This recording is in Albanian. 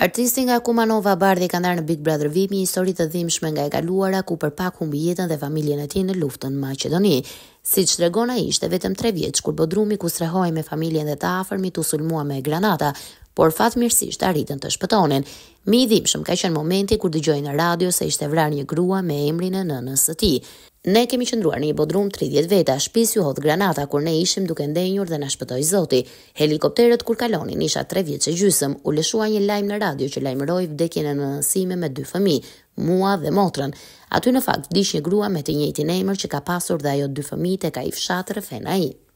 Artisti nga Kumanova Bardhi ka ndarë në Big Brother VIP një histori të dhimbshme nga e kaluara ku për pak humbi jetën dhe familjen e tij në luftën në Maqedoni. Siç tregon ai, ishte vetëm 3 vjeç kur Bodrumi ku strehohej me familjen dhe të afërmit u sulmua me granata, por fatmirësisht arritën të shpëtonin. Mi i dhimbshëm ka qenë momenti kur dëgjoi në radio se ishte vrarë një grua me emrin e nënës së tij. Ne kemi qëndruar në një bodrum 30 veta, shpis ju hodh granata kur ne ishim duke ndenjur dhe na shpëtoi Zoti. Helikopterët kur kalonin isha 3 vjetë që gjysëm, u lëshua një lajm në radio që lajmëroi vdekjen e nënësime me dy fëmijë, mua dhe motrën. Aty në fakt dish një grua me të njëjtin emër që ka pasur dhe ajo dy fëmijë tek ai fshat Refenai.